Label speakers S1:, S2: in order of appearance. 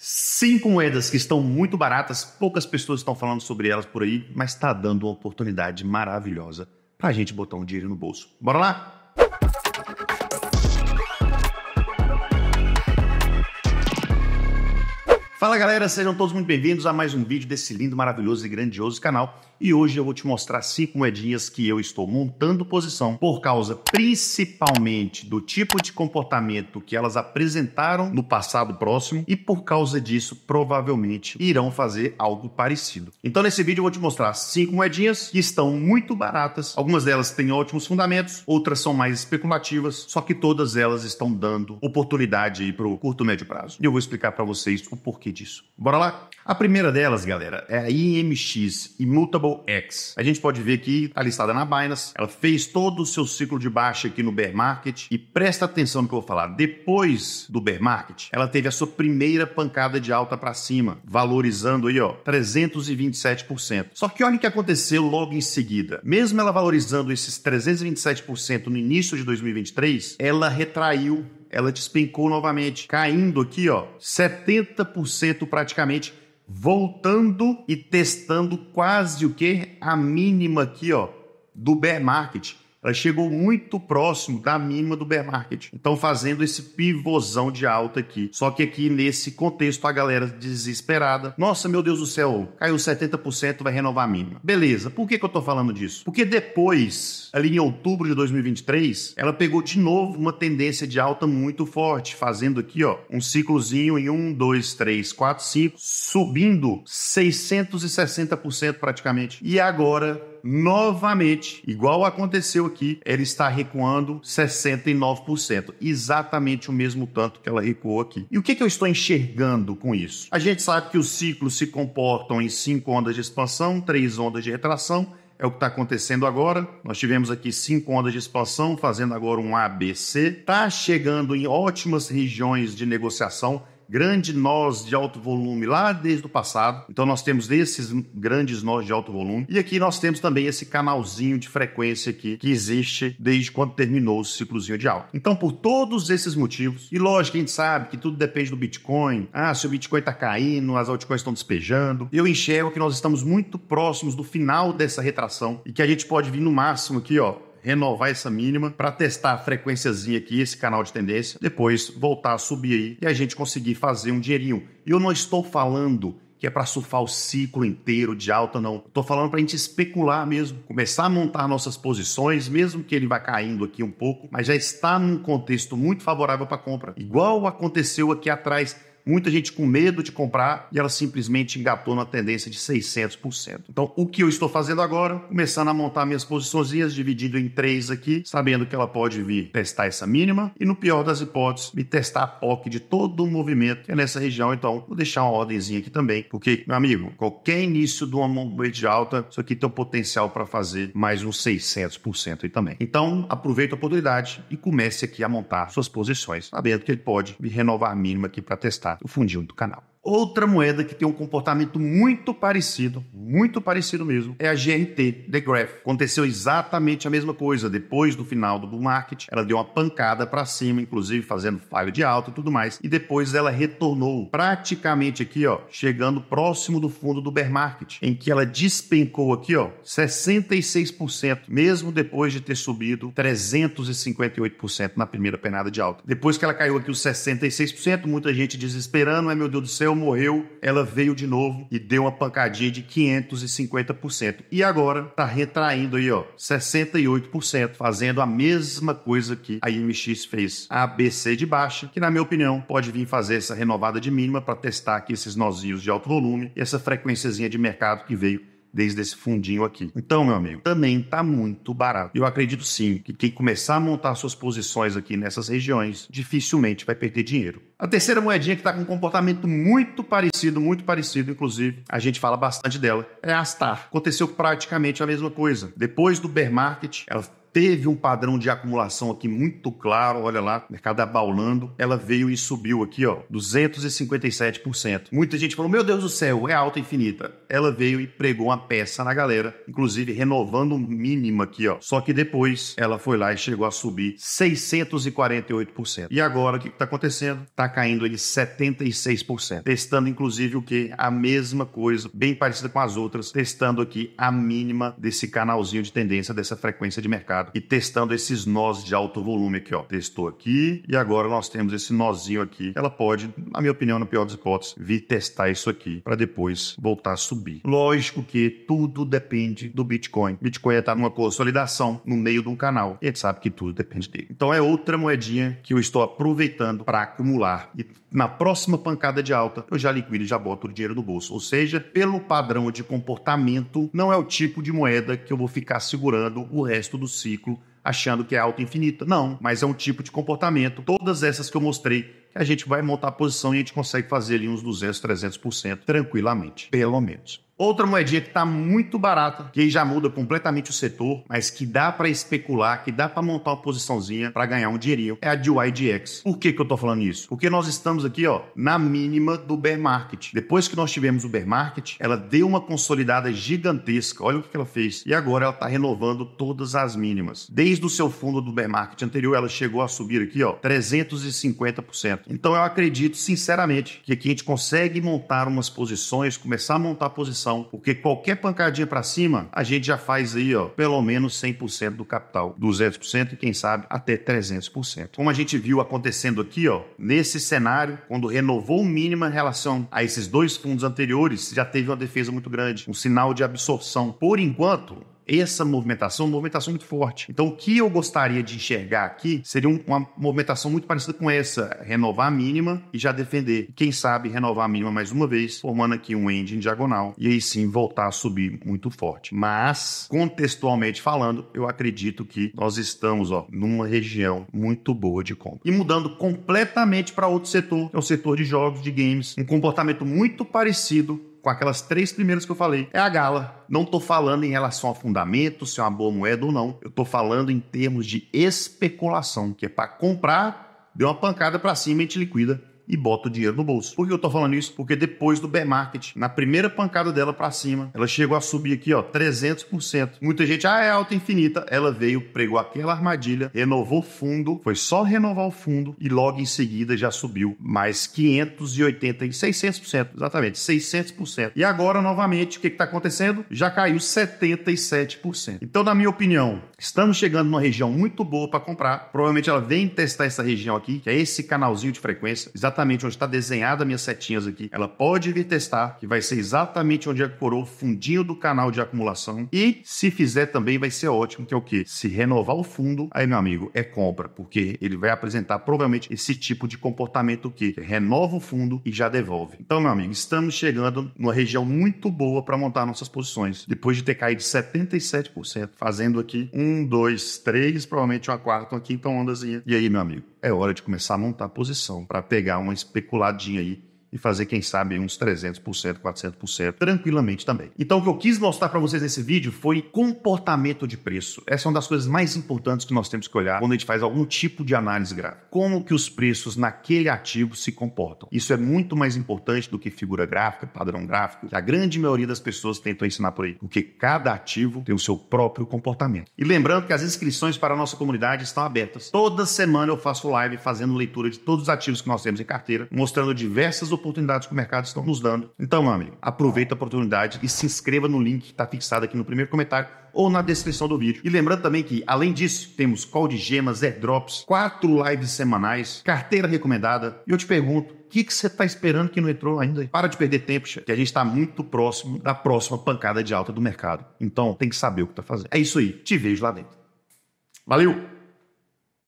S1: Cinco moedas que estão muito baratas, poucas pessoas estão falando sobre elas por aí, mas está dando uma oportunidade maravilhosa para a gente botar um dinheiro no bolso. Bora lá? Fala galera, sejam todos muito bem-vindos a mais um vídeo desse lindo, maravilhoso e grandioso canal. E hoje eu vou te mostrar cinco moedinhas que eu estou montando posição por causa principalmente do tipo de comportamento que elas apresentaram no passado próximo e por causa disso provavelmente irão fazer algo parecido. Então nesse vídeo eu vou te mostrar cinco moedinhas que estão muito baratas. Algumas delas têm ótimos fundamentos, outras são mais especulativas, só que todas elas estão dando oportunidade para o curto médio prazo. E eu vou explicar para vocês o porquê porquê disso. Bora lá? A primeira delas, galera, é a IMX, Immutable X. A gente pode ver aqui, está listada na Binance, ela fez todo o seu ciclo de baixa aqui no bear market e presta atenção no que eu vou falar. Depois do bear market, ela teve a sua primeira pancada de alta para cima, valorizando aí, ó, 327%. Só que olha o que aconteceu logo em seguida. Mesmo ela valorizando esses 327% no início de 2023, ela retraiu ela despencou novamente, caindo aqui, ó, 70% praticamente, voltando e testando quase o que a mínima aqui, ó, do bear market ela chegou muito próximo da mínima do bear market. Então, fazendo esse pivôzão de alta aqui. Só que aqui, nesse contexto, a galera desesperada. Nossa, meu Deus do céu, caiu 70%, vai renovar a mínima. Beleza, por que, que eu tô falando disso? Porque depois, ali em outubro de 2023, ela pegou de novo uma tendência de alta muito forte, fazendo aqui, ó, um ciclozinho em 1, 2, 3, 4, 5, subindo 660% praticamente. E agora novamente, igual aconteceu aqui, ela está recuando 69%, exatamente o mesmo tanto que ela recuou aqui. E o que, que eu estou enxergando com isso? A gente sabe que os ciclos se comportam em cinco ondas de expansão, três ondas de retração é o que está acontecendo agora. Nós tivemos aqui cinco ondas de expansão, fazendo agora um ABC. Está chegando em ótimas regiões de negociação grande nós de alto volume lá desde o passado. Então nós temos esses grandes nós de alto volume. E aqui nós temos também esse canalzinho de frequência aqui que existe desde quando terminou o ciclozinho de alta. Então por todos esses motivos, e lógico, a gente sabe que tudo depende do Bitcoin. Ah, se o Bitcoin está caindo, as altcoins estão despejando. Eu enxergo que nós estamos muito próximos do final dessa retração e que a gente pode vir no máximo aqui, ó, renovar essa mínima para testar a frequênciazinha aqui, esse canal de tendência, depois voltar a subir aí e a gente conseguir fazer um dinheirinho. E eu não estou falando que é para surfar o ciclo inteiro de alta, não. Estou falando para a gente especular mesmo, começar a montar nossas posições, mesmo que ele vá caindo aqui um pouco, mas já está num contexto muito favorável para compra. Igual aconteceu aqui atrás Muita gente com medo de comprar e ela simplesmente engatou na tendência de 600%. Então, o que eu estou fazendo agora? Começando a montar minhas posições, dividido em três aqui, sabendo que ela pode vir testar essa mínima e, no pior das hipóteses, me testar a POC de todo o movimento que é nessa região. Então, vou deixar uma ordemzinha aqui também, porque, meu amigo, qualquer início de uma movimento de alta, isso aqui tem o potencial para fazer mais uns 600% aí também. Então, aproveita a oportunidade e comece aqui a montar suas posições, sabendo que ele pode me renovar a mínima aqui para testar o fundinho do canal. Outra moeda que tem um comportamento muito parecido, muito parecido mesmo, é a GRT, The Graph. Aconteceu exatamente a mesma coisa. Depois do final do bull market, ela deu uma pancada para cima, inclusive fazendo falha de alta e tudo mais. E depois ela retornou praticamente aqui, ó, chegando próximo do fundo do bear market, em que ela despencou aqui, ó, 66%, mesmo depois de ter subido 358% na primeira penada de alta. Depois que ela caiu aqui os 66%, muita gente desesperando, é meu Deus do céu, morreu, ela veio de novo e deu uma pancadinha de 550%. E agora tá retraindo aí, ó, 68%, fazendo a mesma coisa que a IMX fez. A ABC de baixa, que na minha opinião pode vir fazer essa renovada de mínima para testar aqui esses nozinhos de alto volume e essa frequênciazinha de mercado que veio desde esse fundinho aqui. Então, meu amigo, também está muito barato. Eu acredito sim que quem começar a montar suas posições aqui nessas regiões dificilmente vai perder dinheiro. A terceira moedinha que está com um comportamento muito parecido, muito parecido, inclusive, a gente fala bastante dela, é a Astar. Aconteceu praticamente a mesma coisa. Depois do bear market, ela teve um padrão de acumulação aqui muito claro, olha lá, mercado abaulando, ela veio e subiu aqui, ó, 257%. Muita gente falou, meu Deus do céu, é alta infinita. Ela veio e pregou uma peça na galera, inclusive renovando o mínimo aqui, ó. Só que depois ela foi lá e chegou a subir 648%. E agora o que está acontecendo? Está caindo ele 76%, testando inclusive o que? A mesma coisa, bem parecida com as outras, testando aqui a mínima desse canalzinho de tendência dessa frequência de mercado mercado e testando esses nós de alto volume aqui, ó. Testou aqui e agora nós temos esse nozinho aqui. Ela pode, na minha opinião, na pior das hipóteses, vir testar isso aqui para depois voltar a subir. Lógico que tudo depende do Bitcoin. Bitcoin está é numa consolidação no meio de um canal. E a gente sabe que tudo depende dele. Então é outra moedinha que eu estou aproveitando para acumular. E na próxima pancada de alta, eu já liquido e já boto o dinheiro no bolso. Ou seja, pelo padrão de comportamento, não é o tipo de moeda que eu vou ficar segurando o resto do ciclo ciclo achando que é auto infinita. Não, mas é um tipo de comportamento. Todas essas que eu mostrei, que a gente vai montar a posição e a gente consegue fazer ali uns 200, 300% tranquilamente, pelo menos. Outra moedinha que está muito barata, que já muda completamente o setor, mas que dá para especular, que dá para montar uma posiçãozinha para ganhar um dinheirinho, é a DYDX. Por que, que eu estou falando isso? Porque nós estamos aqui ó, na mínima do bear market. Depois que nós tivemos o bear market, ela deu uma consolidada gigantesca. Olha o que ela fez. E agora ela está renovando todas as mínimas. Desde o seu fundo do bear market anterior, ela chegou a subir aqui ó, 350%. Então eu acredito, sinceramente, que aqui a gente consegue montar umas posições, começar a montar posição ação, porque qualquer pancadinha para cima, a gente já faz aí, ó, pelo menos 100% do capital, 200% e quem sabe até 300%. Como a gente viu acontecendo aqui, ó, nesse cenário, quando renovou o mínimo em relação a esses dois fundos anteriores, já teve uma defesa muito grande, um sinal de absorção. Por enquanto, essa movimentação é uma movimentação muito forte. Então, o que eu gostaria de enxergar aqui seria uma movimentação muito parecida com essa: renovar a mínima e já defender. E quem sabe renovar a mínima mais uma vez, formando aqui um end em diagonal e aí sim voltar a subir muito forte. Mas, contextualmente falando, eu acredito que nós estamos ó, numa região muito boa de compra. E mudando completamente para outro setor, que é o setor de jogos, de games, um comportamento muito parecido com aquelas três primeiras que eu falei, é a gala. Não estou falando em relação a fundamento, se é uma boa moeda ou não. Eu estou falando em termos de especulação, que é para comprar, deu uma pancada para cima e te liquida e bota o dinheiro no bolso. Por que eu tô falando isso? Porque depois do bear market, na primeira pancada dela para cima, ela chegou a subir aqui, ó, 300%. Muita gente, ah, é alta infinita. Ela veio, pregou aquela armadilha, renovou fundo, foi só renovar o fundo e logo em seguida já subiu mais 580 e 600%, exatamente, 600%. E agora novamente, o que está acontecendo? Já caiu 77%. Então, na minha opinião, estamos chegando numa região muito boa para comprar. Provavelmente ela vem testar essa região aqui, que é esse canalzinho de frequência, exatamente exatamente onde está desenhada minhas setinhas aqui. Ela pode vir testar, que vai ser exatamente onde ancorou o fundinho do canal de acumulação. E se fizer também vai ser ótimo, que é o quê? Se renovar o fundo, aí, meu amigo, é compra, porque ele vai apresentar provavelmente esse tipo de comportamento que renova o fundo e já devolve. Então, meu amigo, estamos chegando numa região muito boa para montar nossas posições. Depois de ter caído 77%, fazendo aqui um, dois, três, provavelmente uma quarta, uma quinta ondazinha. E aí, meu amigo? é hora de começar a montar a posição para pegar uma especuladinha aí e fazer, quem sabe, uns 300%, 400% tranquilamente também. Então, o que eu quis mostrar para vocês nesse vídeo foi comportamento de preço. Essa é uma das coisas mais importantes que nós temos que olhar quando a gente faz algum tipo de análise gráfica. Como que os preços naquele ativo se comportam. Isso é muito mais importante do que figura gráfica, padrão gráfico, que a grande maioria das pessoas tentam ensinar por aí, porque cada ativo tem o seu próprio comportamento. E lembrando que as inscrições para a nossa comunidade estão abertas. Toda semana eu faço live fazendo leitura de todos os ativos que nós temos em carteira, mostrando diversas oportunidades que o mercado está nos dando. Então, amigo, aproveita a oportunidade e se inscreva no link que está fixado aqui no primeiro comentário ou na descrição do vídeo. E lembrando também que, além disso, temos call de gemas, airdrops, quatro lives semanais, carteira recomendada. E eu te pergunto, o que você está esperando que não entrou ainda? Para de perder tempo, chefe, que a gente está muito próximo da próxima pancada de alta do mercado. Então, tem que saber o que está fazendo. É isso aí. Te vejo lá dentro. Valeu!